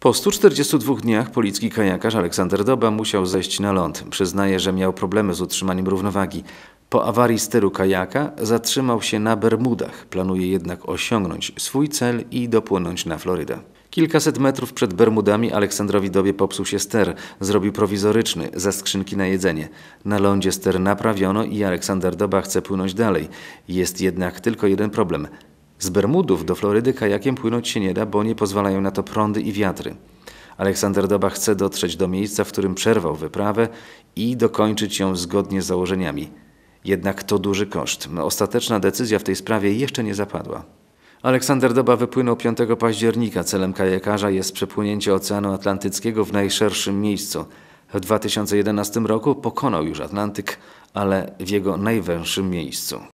Po 142 dniach policki kajakarz Aleksander Doba musiał zejść na ląd. Przyznaje, że miał problemy z utrzymaniem równowagi. Po awarii steru kajaka zatrzymał się na Bermudach. Planuje jednak osiągnąć swój cel i dopłynąć na Florydę. Kilkaset metrów przed Bermudami Aleksandrowi Dobie popsuł się ster. Zrobił prowizoryczny ze skrzynki na jedzenie. Na lądzie ster naprawiono i Aleksander Doba chce płynąć dalej. Jest jednak tylko jeden problem – z Bermudów do Florydy kajakiem płynąć się nie da, bo nie pozwalają na to prądy i wiatry. Aleksander Doba chce dotrzeć do miejsca, w którym przerwał wyprawę i dokończyć ją zgodnie z założeniami. Jednak to duży koszt. Ostateczna decyzja w tej sprawie jeszcze nie zapadła. Aleksander Doba wypłynął 5 października. Celem kajakarza jest przepłynięcie Oceanu Atlantyckiego w najszerszym miejscu. W 2011 roku pokonał już Atlantyk, ale w jego najwęższym miejscu.